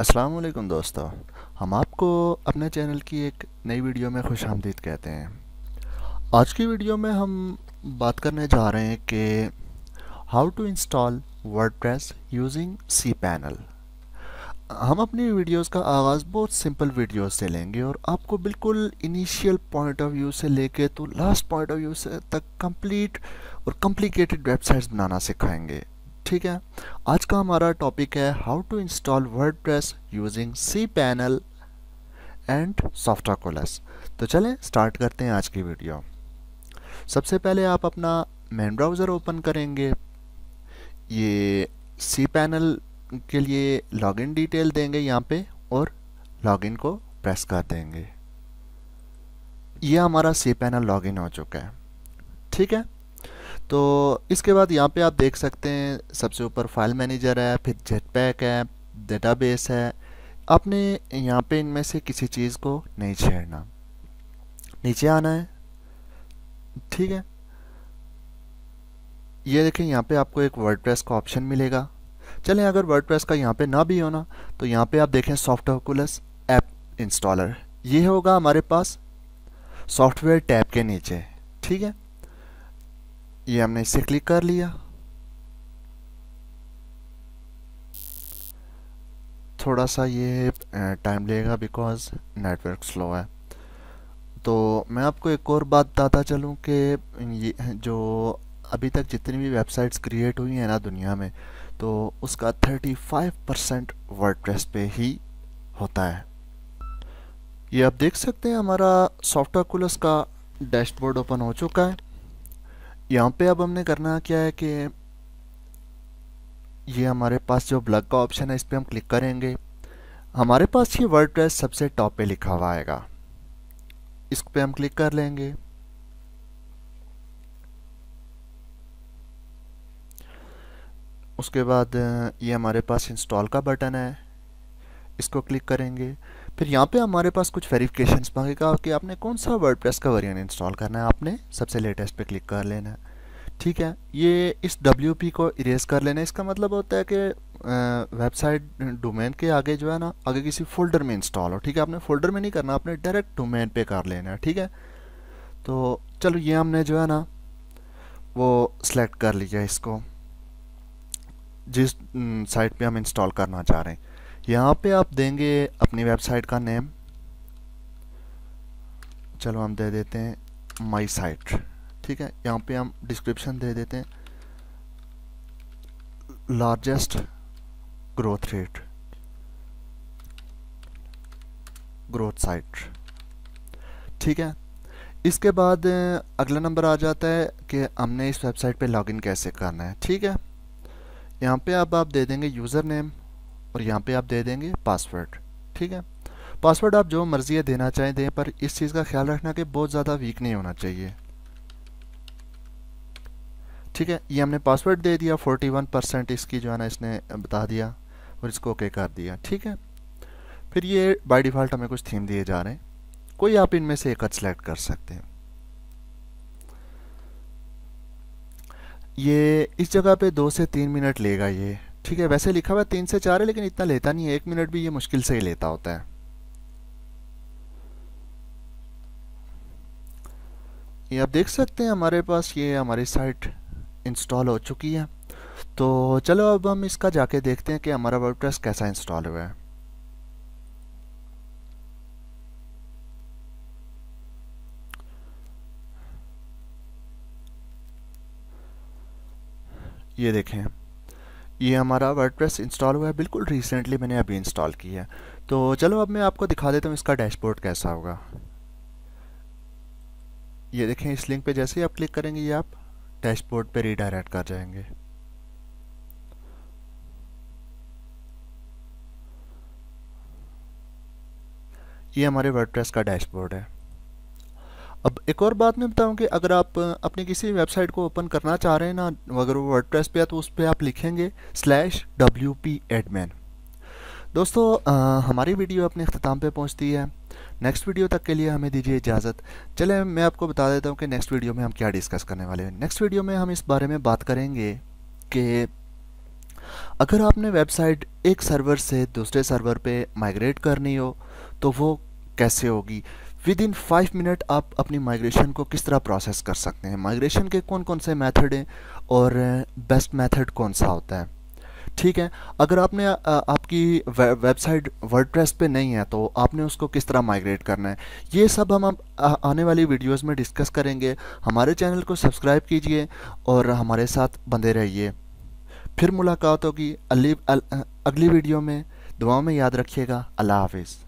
वालेकुम दोस्तों हम आपको अपने चैनल की एक नई वीडियो में खुश आमदीद कहते हैं आज की वीडियो में हम बात करने जा रहे हैं कि how to install WordPress using cPanel हम अपनी वीडियोस का आगाज़ बहुत सिंपल वीडियोस से लेंगे और आपको बिल्कुल इनिशियल पॉइंट ऑफ व्यू से लेके तो लास्ट पॉइंट ऑफ व्यू से तक कंप्लीट और कॉम्प्लिकेटेड वेबसाइट्स बनाना सिखाएंगे ठीक है आज का हमारा टॉपिक है how to install WordPress using cPanel and कोलस तो चलें स्टार्ट करते हैं आज की वीडियो सबसे पहले आप अपना मैन ब्राउज़र ओपन करेंगे ये सी पैनल के लिए लॉगिन डिटेल देंगे यहाँ पे और लॉगिन को प्रेस कर देंगे ये हमारा सी पैनल लॉगिन हो चुका है ठीक है तो इसके बाद यहाँ पे आप देख सकते हैं सबसे ऊपर फाइल मैनेजर है फिर जेट पैक है डेटाबेस है आपने यहाँ पे इनमें से किसी चीज़ को नहीं छेड़ना नीचे आना है ठीक है ये देखें यहाँ पे आपको एक वर्डप्रेस का ऑप्शन मिलेगा चलें अगर वर्डप्रेस का यहाँ पे ना भी होना तो यहाँ पे आप देखें सॉफ्ट कुलस ऐप इंस्टॉलर ये होगा हमारे पास सॉफ्टवेयर टैब के नीचे ठीक है ये हमने इसे क्लिक कर लिया थोड़ा सा ये टाइम लेगा बिकॉज नेटवर्क स्लो है तो मैं आपको एक और बात बताता चलूँ कि ये जो अभी तक जितनी भी वेबसाइट्स क्रिएट हुई हैं ना दुनिया में तो उसका 35 परसेंट प्रेस पे ही होता है ये आप देख सकते हैं हमारा सॉफ्टवेयर कुलस का डैशबोर्ड ओपन हो चुका है यहाँ पे अब हमने करना क्या है कि ये हमारे पास जो ब्लग का ऑप्शन है इस पर हम क्लिक करेंगे हमारे पास ये वर्ड सबसे टॉप पे लिखा हुआ आएगा इस पर हम क्लिक कर लेंगे उसके बाद ये हमारे पास इंस्टॉल का बटन है इसको क्लिक करेंगे फिर यहाँ पे हमारे पास कुछ वेरीफ़िकेशन मांगेगा कि आपने कौन सा वर्ड का वेरियन इंस्टॉल करना है आपने सबसे लेटेस्ट पे क्लिक कर लेना है ठीक है ये इस डब्ल्यू को इरेज कर लेना है इसका मतलब होता है कि वेबसाइट डोमेन के आगे जो है ना आगे किसी फोल्डर में इंस्टॉल हो ठीक है आपने फोल्डर में नहीं करना आपने डायरेक्ट डोमेन पे कर लेना है ठीक है तो चलो ये हमने जो है ना वो सिलेक्ट कर लिया इसको जिस साइट पे हम इंस्टॉल करना चाह रहे हैं यहाँ पे आप देंगे अपनी वेबसाइट का नेम चलो हम दे देते हैं माई साइट ठीक है यहाँ पे हम डिस्क्रिप्शन दे देते हैं largest growth rate growth site ठीक है इसके बाद अगला नंबर आ जाता है कि हमने इस वेबसाइट पे लॉगिन कैसे करना है ठीक है यहाँ पे अब आप, आप दे देंगे यूज़र नेम और यहाँ पे आप दे देंगे पासवर्ड ठीक है पासवर्ड आप जो मर्ज़ी है देना चाहें दें पर इस चीज़ का ख्याल रखना कि बहुत ज़्यादा वीक नहीं होना चाहिए ठीक है ये हमने पासवर्ड दे दिया 41 परसेंट इसकी जो है ना इसने बता दिया और इसको ओके कर दिया ठीक है फिर ये बाय डिफ़ॉल्ट हमें कुछ थीम दिए जा रहे हैं कोई आप इनमें से एक अर्थ सेलेक्ट कर सकते हैं ये इस जगह पे दो से तीन मिनट लेगा ये ठीक है वैसे लिखा हुआ है तीन से चार है लेकिन इतना लेता नहीं है एक मिनट भी ये मुश्किल से ही लेता होता है ये आप देख सकते हैं हमारे पास ये हमारी साइट इंस्टॉल हो चुकी है तो चलो अब हम इसका जाके देखते हैं कि हमारा वर्डप्रेस कैसा इंस्टॉल हुआ है ये देखें ये हमारा वर्डप्रेस इंस्टॉल हुआ है बिल्कुल रिसेंटली मैंने अभी इंस्टॉल की है तो चलो अब मैं आपको दिखा देता हूँ इसका डैशबोर्ड कैसा होगा ये देखें इस लिंक पे जैसे ही आप क्लिक करेंगे ये आप डैशबोर्ड पे रिडायरेक्ट कर जाएंगे ये हमारे वर्डप्रेस का डैशबोर्ड है अब एक और बात मैं बताऊं कि अगर आप अपनी किसी वेबसाइट को ओपन करना चाह रहे हैं ना अगर वो वर्ड पे है तो उस पर आप लिखेंगे स्लैश डब्ल्यू पी एडमैन दोस्तों आ, हमारी वीडियो अपने अख्ताम पे पहुंचती है नेक्स्ट वीडियो तक के लिए हमें दीजिए इजाज़त चले मैं आपको बता देता हूँ कि नेक्स्ट वीडियो में हम क्या डिस्कस करने वाले हैं नेक्स्ट वीडियो में हम इस बारे में बात करेंगे कि अगर आपने वेबसाइट एक सर्वर से दूसरे सर्वर पे माइग्रेट करनी हो तो वो कैसे होगी विद इन फाइव मिनट आप अपनी माइग्रेशन को किस तरह प्रोसेस कर सकते हैं माइग्रेशन के कौन कौन से मेथड हैं और बेस्ट मेथड कौन सा होता है ठीक है अगर आपने आ, आपकी वे, वेबसाइट वर्डप्रेस पे नहीं है तो आपने उसको किस तरह माइग्रेट करना है ये सब हम आ, आने वाली वीडियोस में डिस्कस करेंगे हमारे चैनल को सब्सक्राइब कीजिए और हमारे साथ बंधे रहिए फिर मुलाकात होगी अली अगली वीडियो में दुआ में याद रखिएगा अल्लाह हाफिज़